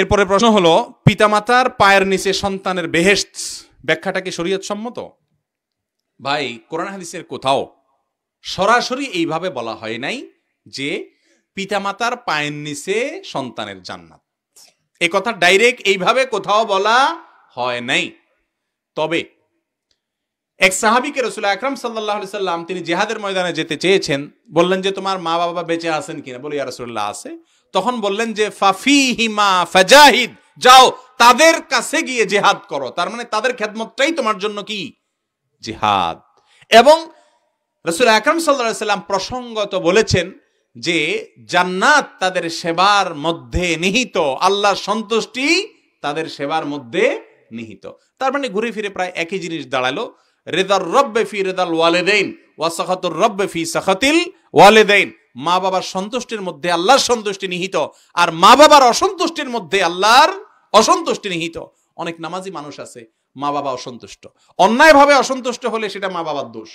এরপরে প্রশ্ন হলো পিতামাতার পায়ের নিচে সন্তানের বেহেস্ট ব্যাখ্যাটা কি শরীয়ত সম্মত ভাই কোরআন হাদিসের কোথাও সরাসরি এইভাবে বলা হয় নাই যে পিতামাতার পায়ের নিচে সন্তানের জান্নাত এ কথা ডাইরেক্ট এইভাবে কোথাও বলা হয় নাই তবে এক সাহাবিকে রসুল আকরাম সাল্লাহ সাল্লাম তিনি জেহাদের ময়দানে যেতে চেয়েছেন বললেন যে তোমার মা বাবা বেঁচে আছেন কিনা বলে ইয়া রসুল্লাহ আছে তখন বললেন যে ফাফি হিমা ফাজাহিদ যাও তাদের কাছে গিয়ে জেহাদ করো তার মানে তাদের খেদমতটাই তোমার জন্য কি জেহাদ এবং রসুল আকরম সাল্লা সাল্লাম প্রসঙ্গত বলেছেন যে জান্নাত তাদের সেবার মধ্যে নিহিত আল্লাহ সন্তুষ্টি তাদের সেবার মধ্যে নিহিত তার মানে ঘুরে ফিরে প্রায় একই জিনিস দাঁড়ালো রেদার রব্বে ফি রেদাল ওয়ালেদেইন ওয়াসাখাতুর রব্বে ফি সাখাতিল ওয়ালেদেইন মা বাবার সন্তুষ্টির মধ্যে আল্লাহর সন্তুষ্টি নিহিত আর মা বাবার অসন্তুষ্টির মধ্যে আল্লাহর অসন্তুষ্টি নিহিত অনেক নামাজি মানুষ আছে মা বাবা অসন্তুষ্ট অন্যায়ভাবে অসন্তুষ্ট হলে সেটা মা বাবার দোষ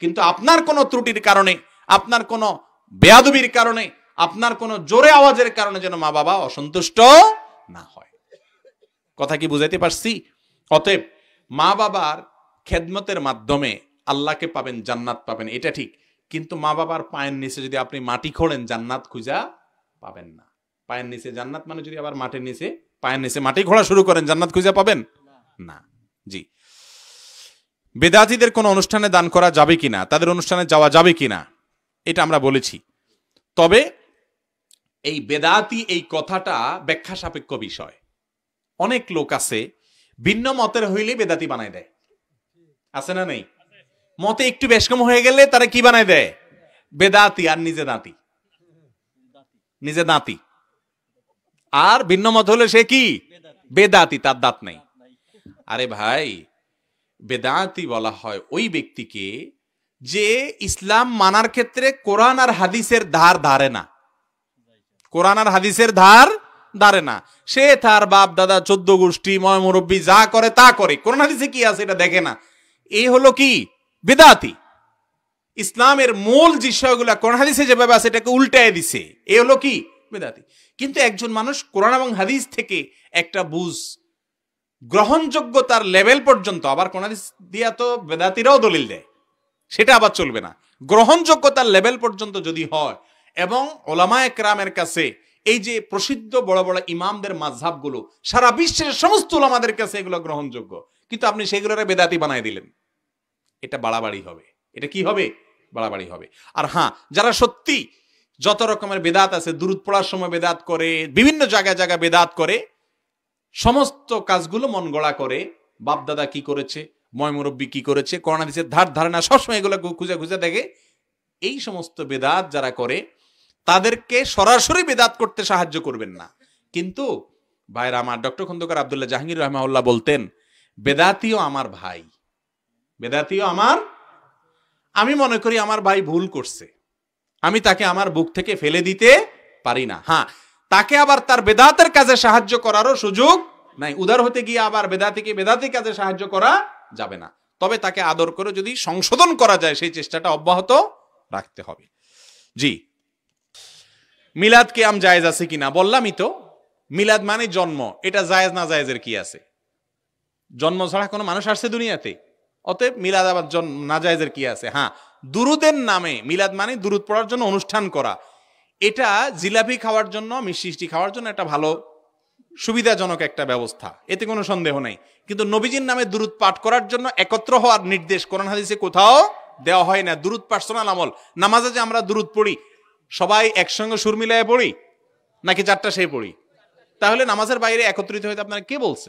কিন্তু আপনার কোনো ত্রুটির কারণে আপনার কোনো বেয়াদবির কারণে আপনার কোনো জোরে আওয়াজের কারণে যেন মা বাবা অসন্তুষ্ট না হয় কথা কি বুঝাইতে পারছি অতএব মা বাবার খেদমতের মাধ্যমে আল্লাহকে পাবেন জান্নাত পাবেন এটা ঠিক কিন্তু মা বাবার পায়ের নিচে যদি আপনি মাটি খোঁড়েন জান্নাত খুঁজা পাবেন না পায়ের নিচে জান্নাত মানে যদি আবার মাটির নিচে পায়ের নিচে মাটি খোঁড়া শুরু করেন জান্নাত খুঁজা পাবেন না জি বেদাতিদের কোনো অনুষ্ঠানে দান করা যাবে কিনা তাদের অনুষ্ঠানে যাওয়া যাবে কিনা এটা আমরা বলেছি তবে এই বেদাতি এই কথাটা ব্যাখ্যা সাপেক্ষ বিষয় অনেক লোক আছে ভিন্ন মতের হইলে বেদাতি বানায় দেয় আছে না নেই মতে একটু বেশ কম হয়ে গেলে তারা কি বানায় দেয় বেদাতি আর নিজে দাঁতি নিজে দাঁতি আর ভিন্ন মত হলে সে কি বেদাতি তার দাঁত নেই আরে ভাই বেদাতি বলা হয় ওই ব্যক্তিকে যে ইসলাম মানার ক্ষেত্রে কোরআন আর হাদিসের ধার ধারে না কোরআন আর হাদিসের ধার দাঁড়ে না সে তার বাপ দাদা চোদ্দ গোষ্ঠী ময় মুরব্বী যা করে তা করে কোরআন হাদিসে কি আছে এটা দেখে না এই হলো কি বেদাতি ইসলামের মূল বিষয়গুলো কোরআন হাদিসে যেভাবে আছে এটাকে উল্টায় দিছে এ হলো কি বেদাতি কিন্তু একজন মানুষ কোরআন এবং হাদিস থেকে একটা বুঝ গ্রহণযোগ্যতার লেভেল পর্যন্ত আবার কোরআন হাদিস দিয়া তো বেদাতিরাও দলিল দেয় সেটা আবার চলবে না গ্রহণযোগ্যতার লেভেল পর্যন্ত যদি হয় এবং ওলামা একরামের কাছে এই যে প্রসিদ্ধ বড় বড় ইমামদের মাঝহাবগুলো সারা বিশ্বের সমস্ত ওলামাদের কাছে এগুলো গ্রহণযোগ্য কিন্তু আপনি সেগুলোরে বেদাতি বানায় দিলেন এটা বাড়াবাড়ি হবে এটা কি হবে বাড়াবাড়ি হবে আর হ্যাঁ যারা সত্যি যত রকমের বেদাত আছে দূরত পড়ার সময় বেদাত করে বিভিন্ন জায়গায় জায়গায় বেদাত করে সমস্ত কাজগুলো মন গড়া করে বাপদাদা কি করেছে ময়মুরব্বী কি করেছে করোনা দিচ্ছে ধার ধারণা সবসময় এগুলো খুঁজে খুঁজে দেখে এই সমস্ত বেদাত যারা করে তাদেরকে সরাসরি বেদাত করতে সাহায্য করবেন না কিন্তু ভাইরা আমার ডক্টর খন্দকার আবদুল্লাহ জাহাঙ্গীর রহমাউল্লাহ বলতেন বেদাতিও আমার ভাই বেদাতিও আমার আমি মনে করি আমার ভাই ভুল করছে আমি তাকে আমার বুক থেকে ফেলে দিতে পারি না হ্যাঁ তাকে আবার তার বেদাতের কাজে সাহায্য করারও সুযোগ নাই উদার হতে গিয়ে আবার বেদাতিকে বেদাতি কাজে সাহায্য করা যাবে না তবে তাকে আদর করে যদি সংশোধন করা যায় সেই চেষ্টাটা অব্যাহত রাখতে হবে জি মিলাদ কে আম জায়েজ আছে কিনা বললামই তো মিলাদ মানে জন্ম এটা জায়েজ না জায়েজের কি আছে জন্ম ছাড়া কোনো মানুষ আসছে দুনিয়াতে অতএব মিলাদ আবার নাজায়জের কি আছে হ্যাঁ দুরুদের নামে মিলাদ মানে দুরুদ পড়ার জন্য অনুষ্ঠান করা এটা জিলাপি খাওয়ার জন্য মিষ্টি খাওয়ার জন্য একটা ভালো সুবিধাজনক একটা ব্যবস্থা এতে কোনো সন্দেহ নেই কিন্তু নবীজির নামে দুরুদ পাঠ করার জন্য একত্র হওয়ার নির্দেশ কোরআন হাদিসে কোথাও দেওয়া হয় না দুরুদ পার্সোনাল আমল নামাজে যে আমরা দুরুদ পড়ি সবাই একসঙ্গে সুর মিলায় পড়ি নাকি চারটা সে পড়ি তাহলে নামাজের বাইরে একত্রিত হইতে আপনারা কে বলছে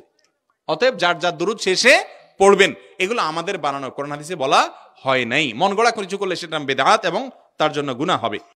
অতএব যার যার দুরুদ শেষে পড়বেন এগুলো আমাদের বানানো কোরআন হাদিসে বলা হয় নাই মন গড়া কিছু করলে সেটা বেদাত এবং তার জন্য গুণা হবে